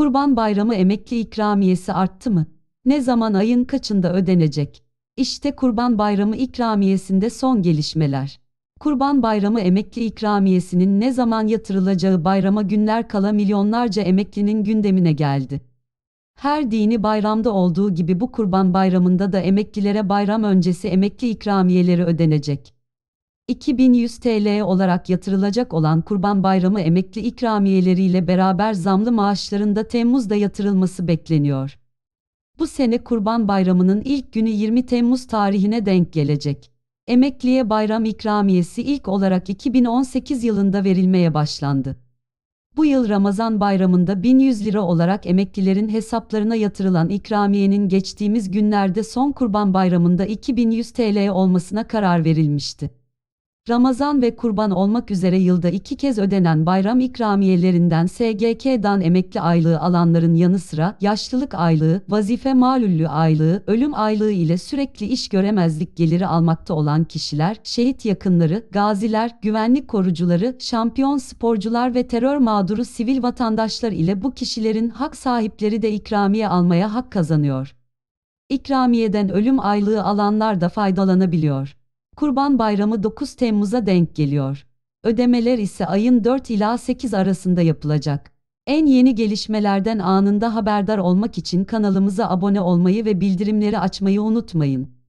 Kurban Bayramı emekli ikramiyesi arttı mı? Ne zaman ayın kaçında ödenecek? İşte Kurban Bayramı ikramiyesinde son gelişmeler. Kurban Bayramı emekli ikramiyesinin ne zaman yatırılacağı bayrama günler kala milyonlarca emeklinin gündemine geldi. Her dini bayramda olduğu gibi bu Kurban Bayramı'nda da emeklilere bayram öncesi emekli ikramiyeleri ödenecek. 2100 TL olarak yatırılacak olan Kurban Bayramı emekli ikramiyeleriyle beraber zamlı maaşlarında Temmuz'da yatırılması bekleniyor. Bu sene Kurban Bayramı'nın ilk günü 20 Temmuz tarihine denk gelecek. Emekliye bayram ikramiyesi ilk olarak 2018 yılında verilmeye başlandı. Bu yıl Ramazan bayramında 1100 lira olarak emeklilerin hesaplarına yatırılan ikramiyenin geçtiğimiz günlerde son kurban bayramında 2100 TL olmasına karar verilmişti. Ramazan ve kurban olmak üzere yılda iki kez ödenen bayram ikramiyelerinden SGK'dan emekli aylığı alanların yanı sıra yaşlılık aylığı, vazife malüllü aylığı, ölüm aylığı ile sürekli iş göremezlik geliri almakta olan kişiler, şehit yakınları, gaziler, güvenlik korucuları, şampiyon sporcular ve terör mağduru sivil vatandaşlar ile bu kişilerin hak sahipleri de ikramiye almaya hak kazanıyor. İkramiyeden ölüm aylığı alanlar da faydalanabiliyor. Kurban Bayramı 9 Temmuz'a denk geliyor. Ödemeler ise ayın 4 ila 8 arasında yapılacak. En yeni gelişmelerden anında haberdar olmak için kanalımıza abone olmayı ve bildirimleri açmayı unutmayın.